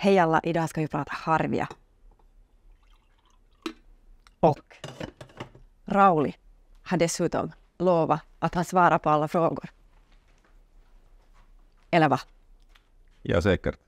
Hej alla, idag ska vi prata harvia. Och Rauli har dessutom lovat att han svarar på alla frågor. Eller va? Ja, säkert.